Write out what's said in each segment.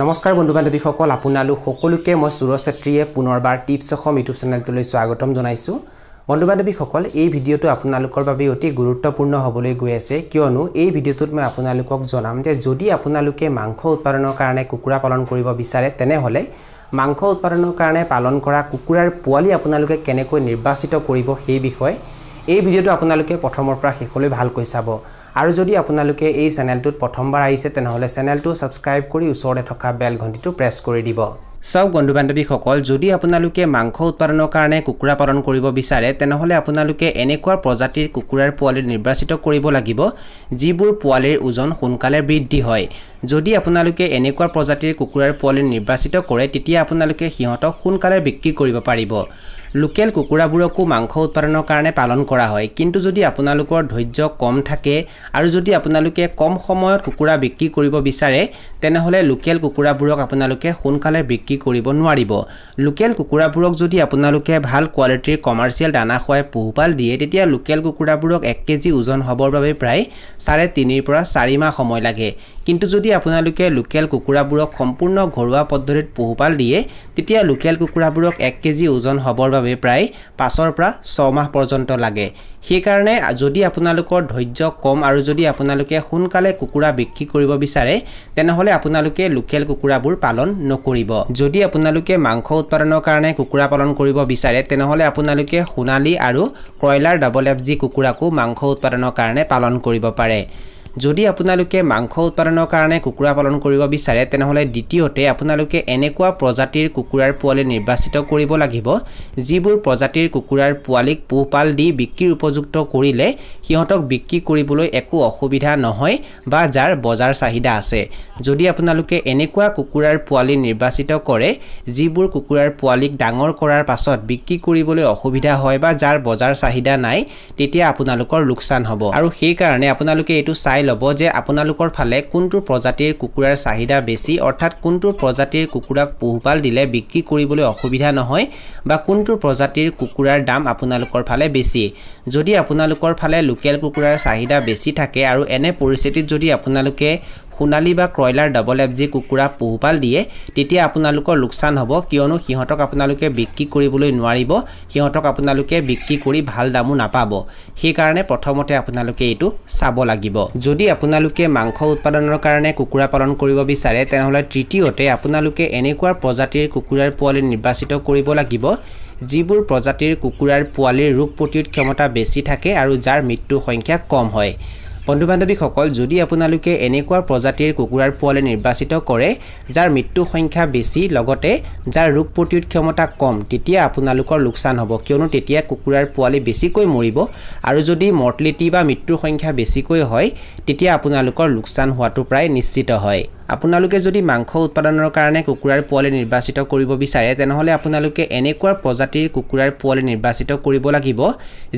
নমস্কাৰ বন্ধু বান্ধৱীসকল আপোনালোক সকলোকে মই সুৰজ ছেত্ৰীয়ে পুনৰবাৰ টিপছ অসম ইউটিউব চেনেলটোলৈ স্বাগতম জনাইছোঁ বন্ধু বান্ধৱীসকল এই ভিডিঅ'টো আপোনালোকৰ বাবে অতি গুৰুত্বপূৰ্ণ হ'বলৈ গৈ আছে কিয়নো এই ভিডিঅ'টোত মই আপোনালোকক জনাম যে যদি আপোনালোকে মাংস উৎপাদনৰ কাৰণে কুকুৰা পালন কৰিব বিচাৰে তেনেহ'লে মাংস উৎপাদনৰ কাৰণে পালন কৰা কুকুৰাৰ পোৱালি আপোনালোকে কেনেকৈ নিৰ্বাচিত কৰিব সেই বিষয়ে এই ভিডিওটো আপোনালোকে প্ৰথমৰ পৰা শেষলৈ ভালকৈ চাব আৰু যদি আপোনালোকে এই চেনেলটোত প্ৰথমবাৰ আহিছে তেনেহ'লে চেনেলটো ছাবস্ক্ৰাইব কৰি ওচৰতে থকা বেল ঘণ্টিটো প্ৰেছ কৰি দিব চাওক বন্ধু বান্ধৱীসকল যদি আপোনালোকে মাংস উৎপাদনৰ কাৰণে কুকুৰা পালন কৰিব বিচাৰে তেনেহ'লে আপোনালোকে এনেকুৱা প্ৰজাতিৰ কুকুৰাৰ পোৱালি নিৰ্বাচিত কৰিব লাগিব যিবোৰ পোৱালিৰ ওজন সোনকালে বৃদ্ধি হয় যদি আপোনালোকে এনেকুৱা প্ৰজাতিৰ কুকুৰাৰ পোৱালি নিৰ্বাচিত কৰে তেতিয়া আপোনালোকে সিহঁতক সোনকালে বিক্ৰী কৰিব পাৰিব লোকেল কুকুৰাবোৰকো মাংস উৎপাদনৰ কাৰণে পালন কৰা হয় কিন্তু যদি আপোনালোকৰ ধৈৰ্য কম থাকে আৰু যদি আপোনালোকে কম সময়ত কুকুৰা বিক্ৰী কৰিব বিচাৰে তেনেহ'লে লোকেল কুকুৰাবোৰক আপোনালোকে সোনকালে বিক্ৰী কৰিব নোৱাৰিব লোকেল কুকুৰাবোৰক যদি আপোনালোকে ভাল কোৱালিটিৰ কমাৰ্চিয়েল দানা খুৱাই পোহপাল দিয়ে তেতিয়া লোকেল কুকুৰাবোৰক এক কেজি ওজন হ'বৰ বাবে প্ৰায় চাৰে তিনিৰ পৰা চাৰি মাহ সময় লাগে কিন্তু যদি আপোনালোকে লোকেল কুকুৰাবোৰক সম্পূৰ্ণ ঘৰুৱা পদ্ধতিত পশুপাল দিয়ে তেতিয়া লোকেল কুকুৰাবোৰক এক কেজি ওজন হ'বৰ বাবে প্ৰায় পাঁচৰ পৰা ছমাহ পৰ্যন্ত লাগে সেইকাৰণে যদি আপোনালোকৰ ধৈৰ্য কম আৰু যদি আপোনালোকে সোনকালে কুকুৰা বিক্ৰী কৰিব বিচাৰে তেনেহ'লে আপোনালোকে লোকেল কুকুৰাবোৰ পালন নকৰিব যদি আপোনালোকে মাংস উৎপাদনৰ কাৰণে কুকুৰা পালন কৰিব বিচাৰে তেনেহ'লে আপোনালোকে সোণালী আৰু কয়লাৰ ডাবল এফ জি কুকুৰাকো মাংস উৎপাদনৰ কাৰণে পালন কৰিব পাৰে যদি আপোনালোকে মাংস উৎপাদনৰ কাৰণে কুকুৰা পালন কৰিব বিচাৰে তেনেহ'লে দ্বিতীয়তে আপোনালোকে এনেকুৱা প্ৰজাতিৰ কুকুৰাৰ পোৱালি নিৰ্বাচিত কৰিব লাগিব যিবোৰ প্ৰজাতিৰ কুকুৰাৰ পোৱালিক পোহপাল দি বিক্ৰীৰ উপযুক্ত কৰিলে সিহঁতক বিক্ৰী কৰিবলৈ একো অসুবিধা নহয় বা যাৰ বজাৰ চাহিদা আছে যদি আপোনালোকে এনেকুৱা কুকুৰাৰ পোৱালি নিৰ্বাচিত কৰে যিবোৰ কুকুৰাৰ পোৱালিক ডাঙৰ কৰাৰ পাছত বিক্ৰী কৰিবলৈ অসুবিধা হয় বা যাৰ বজাৰ চাহিদা নাই তেতিয়া আপোনালোকৰ লোকচান হ'ব আৰু সেইকাৰণে আপোনালোকে এইটো চাই ল'ব যে আপোনালোকৰ ফালে কোনটো প্ৰজাতিৰ কুকুৰাৰ চাহিদা বেছি অৰ্থাৎ কোনটো প্ৰজাতিৰ কুকুৰাক পোহপাল দিলে বিক্ৰী কৰিবলৈ অসুবিধা নহয় বা কোনটো প্ৰজাতিৰ কুকুৰাৰ দাম আপোনালোকৰ ফালে বেছি যদি আপোনালোকৰ ফালে লোকেল কুকুৰাৰ চাহিদা বেছি থাকে আৰু এনে পৰিস্থিতিত যদি আপোনালোকে সোণালী বা ক্ৰইলাৰ ডাবল এফ জি কুকুৰা পোহপাল দিয়ে তেতিয়া আপোনালোকৰ লোকচান হ'ব কিয়নো সিহঁতক আপোনালোকে বিক্ৰী কৰিবলৈ নোৱাৰিব সিহঁতক আপোনালোকে বিক্ৰী কৰি ভাল দামো নাপাব সেইকাৰণে প্ৰথমতে আপোনালোকে এইটো চাব লাগিব যদি আপোনালোকে মাংস উৎপাদনৰ কাৰণে কুকুৰা পালন কৰিব বিচাৰে তেনেহ'লে তৃতীয়তে আপোনালোকে এনেকুৱা প্ৰজাতিৰ কুকুৰাৰ পোৱালি নিৰ্বাচিত কৰিব লাগিব যিবোৰ প্ৰজাতিৰ কুকুৰাৰ পোৱালিৰ ৰোগ প্ৰতিৰোধ ক্ষমতা বেছি থাকে আৰু যাৰ মৃত্যুৰ সংখ্যা কম হয় বন্ধু বান্ধৱীসকল যদি আপোনালোকে এনেকুৱা প্ৰজাতিৰ কুকুৰাৰ পোৱালি নিৰ্বাচিত কৰে যাৰ মৃত্যু সংখ্যা বেছি লগতে যাৰ ৰোগ প্ৰতিৰোধ ক্ষমতা কম তেতিয়া আপোনালোকৰ লোকচান হ'ব কিয়নো তেতিয়া কুকুৰাৰ পোৱালি বেছিকৈ মৰিব আৰু যদি মৰ্টিলিটি বা মৃত্যুৰ সংখ্যা বেছিকৈ হয় তেতিয়া আপোনালোকৰ লোকচান হোৱাটো প্ৰায় নিশ্চিত হয় আপোনালোকে যদি মাংস উৎপাদনৰ কাৰণে কুকুৰাৰ পোৱালি নিৰ্বাচিত কৰিব বিচাৰে তেনেহ'লে আপোনালোকে এনেকুৱা প্ৰজাতিৰ কুকুৰাৰ পোৱালি নিৰ্বাচিত কৰিব লাগিব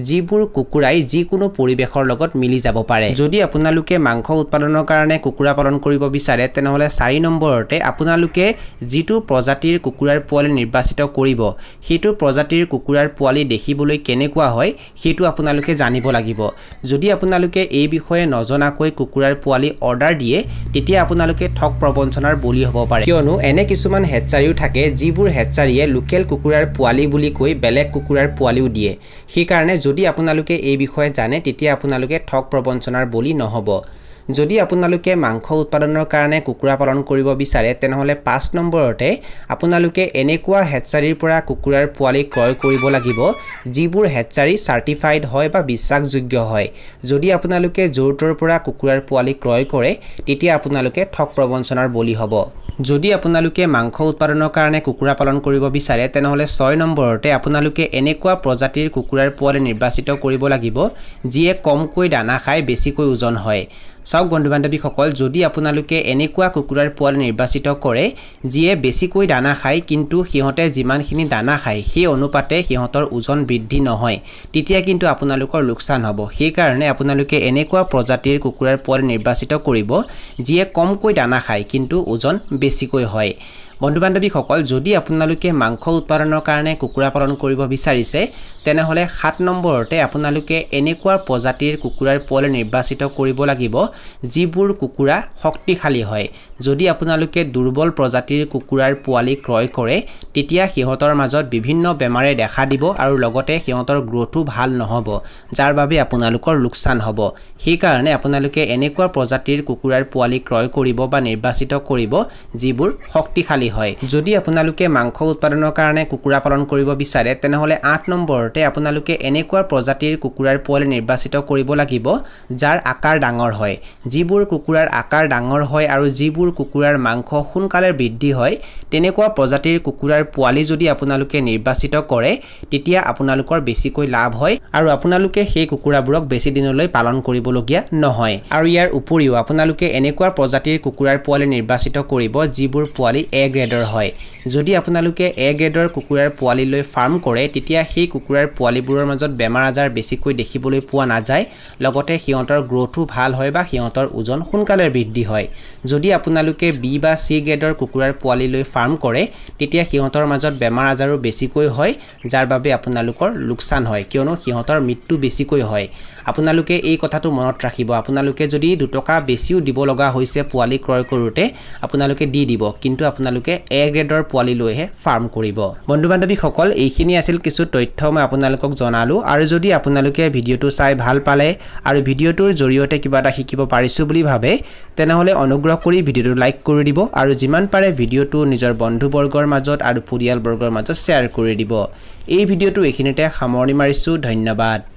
যিবোৰ কুকুৰাই যিকোনো পৰিৱেশৰ লগত মিলি যাব পাৰে যদি আপোনালোকে মাংস উৎপাদনৰ কাৰণে কুকুৰা পালন কৰিব বিচাৰে তেনেহ'লে চাৰি নম্বৰতে আপোনালোকে যিটো প্ৰজাতিৰ কুকুৰাৰ পোৱালি নিৰ্বাচিত কৰিব সেইটো প্ৰজাতিৰ কুকুৰাৰ পোৱালি দেখিবলৈ কেনেকুৱা হয় সেইটো আপোনালোকে জানিব লাগিব যদি আপোনালোকে এই বিষয়ে নজনাকৈ কুকুৰাৰ পোৱালি অৰ্ডাৰ দিয়ে তেতিয়া আপোনালোকে ঠগ প্ৰবঞ্চনাৰ বলি হ'ব পাৰে কিয়নো এনে কিছুমান হেচাৰীও থাকে যিবোৰ হেচাৰীয়ে লোকেল কুকুৰাৰ পোৱালি বুলি কৈ বেলেগ কুকুৰাৰ পোৱালিও দিয়ে সেইকাৰণে যদি আপোনালোকে এই বিষয়ে জানে তেতিয়া আপোনালোকে ঠগ প্ৰবঞ্চনাৰ বলি নহ'ব যদি আপোনালোকে মাংস উৎপাদনৰ কাৰণে কুকুৰা পালন কৰিব বিচাৰে তেনেহ'লে পাঁচ নম্বৰতে আপোনালোকে এনেকুৱা হেচাৰীৰ পৰা কুকুৰাৰ পোৱালি ক্ৰয় কৰিব লাগিব যিবোৰ হেচাৰী চাৰ্টিফাইড হয় বা বিশ্বাসযোগ্য হয় যদি আপোনালোকে জোৰটোৰ পৰা কুকুৰাৰ পোৱালি ক্ৰয় কৰে তেতিয়া আপোনালোকে ঠগ প্ৰবঞ্চনাৰ বলি হ'ব যদি আপোনালোকে মাংস উৎপাদনৰ কাৰণে কুকুৰা পালন কৰিব বিচাৰে তেনেহ'লে ছয় নম্বৰতে আপোনালোকে এনেকুৱা প্ৰজাতিৰ কুকুৰাৰ পোৱালি নিৰ্বাচিত কৰিব লাগিব যিয়ে কমকৈ দানা খাই বেছিকৈ ওজন হয় চাওক বন্ধু বান্ধৱীসকল যদি আপোনালোকে এনেকুৱা কুকুৰাৰ পোৱালি নিৰ্বাচিত কৰে যিয়ে বেছিকৈ দানা খায় কিন্তু সিহঁতে যিমানখিনি দানা খায় সেই অনুপাতে সিহঁতৰ ওজন বৃদ্ধি নহয় তেতিয়া কিন্তু আপোনালোকৰ লোকচান হ'ব সেইকাৰণে আপোনালোকে এনেকুৱা প্ৰজাতিৰ কুকুৰাৰ পোৱালি নিৰ্বাচিত কৰিব যিয়ে কমকৈ দানা খায় কিন্তু ওজন বেছিকৈ হয় বন্ধু বান্ধৱীসকল যদি আপোনালোকে মাংস উৎপাদনৰ কাৰণে কুকুৰা পালন কৰিব বিচাৰিছে তেনেহ'লে সাত নম্বৰতে আপোনালোকে এনেকুৱা প্ৰজাতিৰ কুকুৰাৰ পোৱালি নিৰ্বাচিত কৰিব লাগিব যিবোৰ কুকুৰা শক্তিশালী হয় যদি আপোনালোকে দুৰ্বল প্ৰজাতিৰ কুকুৰাৰ পোৱালি ক্ৰয় কৰে তেতিয়া সিহঁতৰ মাজত বিভিন্ন বেমাৰে দেখা দিব আৰু লগতে সিহঁতৰ গ্ৰ'থো ভাল নহ'ব যাৰ বাবে আপোনালোকৰ লোকচান হ'ব সেইকাৰণে আপোনালোকে এনেকুৱা প্ৰজাতিৰ কুকুৰাৰ পোৱালি ক্ৰয় কৰিব বা নিৰ্বাচিত কৰিব যিবোৰ শক্তিশালী পোৱালি হয় যদি আপোনালোকে মাংস উৎপাদনৰ কাৰণে কুকুৰা পালন কৰিব বিচাৰে তেনেহ'লে আঠ নম্বৰতে আপোনালোকে এনেকুৱা প্ৰজাতিৰ কুকুৰাৰ পোৱালি নিৰ্বাচিত কৰিব লাগিব যাৰ আকাৰ ডাঙৰ হয় যিবোৰ কুকুৰাৰ আকাৰ ডাঙৰ হয় আৰু যিবোৰ কুকুৰাৰ মাংস সোনকালে বৃদ্ধি হয় তেনেকুৱা প্ৰজাতিৰ কুকুৰাৰ পোৱালি যদি আপোনালোকে নিৰ্বাচিত কৰে তেতিয়া আপোনালোকৰ বেছিকৈ লাভ হয় আৰু আপোনালোকে সেই কুকুৰাবোৰক বেছি দিনলৈ পালন কৰিবলগীয়া নহয় আৰু ইয়াৰ উপৰিও আপোনালোকে এনেকুৱা প্ৰজাতিৰ কুকুৰাৰ পোৱালি নিৰ্বাচিত কৰিব যিবোৰ পোৱালি এগ গ্ৰেডৰ হয় যদি আপোনালোকে এ গ্ৰেডৰ কুকুৰাৰ পোৱালি লৈ ফাৰ্ম কৰে তেতিয়া সেই কুকুৰাৰ পোৱালিবোৰৰ মাজত বেমাৰ আজাৰ বেছিকৈ দেখিবলৈ পোৱা নাযায় লগতে সিহঁতৰ গ্ৰ'থো ভাল হয় বা সিহঁতৰ ওজন সোনকালে বৃদ্ধি হয় যদি আপোনালোকে বি বা চি গ্ৰেডৰ কুকুৰাৰ পোৱালি লৈ ফাৰ্ম কৰে তেতিয়া সিহঁতৰ মাজত বেমাৰ আজাৰো বেছিকৈ হয় যাৰ বাবে আপোনালোকৰ লোকচান হয় কিয়নো সিহঁতৰ মৃত্যু বেছিকৈ হয় আপোনালোকে এই কথাটো মনত ৰাখিব আপোনালোকে যদি দুটকা বেছিও দিব লগা হৈছে পোৱালি ক্ৰয় কৰোঁতে আপোনালোকে দি দিব কিন্তু আপোনালোকে এ গ্ৰেডৰ পোৱালি লৈহে ফাৰ্ম কৰিব বন্ধু বান্ধৱীসকল এইখিনি আছিল কিছু তথ্য মই আপোনালোকক জনালোঁ আৰু যদি আপোনালোকে ভিডিঅ'টো চাই ভাল পালে আৰু ভিডিঅ'টোৰ জৰিয়তে কিবা এটা শিকিব পাৰিছোঁ বুলি ভাবে তেনেহ'লে অনুগ্ৰহ কৰি ভিডিঅ'টো লাইক কৰি দিব আৰু যিমান পাৰে ভিডিঅ'টো নিজৰ বন্ধুবৰ্গৰ মাজত আৰু পৰিয়ালবৰ্গৰ মাজত শ্বেয়াৰ কৰি দিব এই ভিডিঅ'টো এইখিনিতে সামৰণি মাৰিছোঁ ধন্যবাদ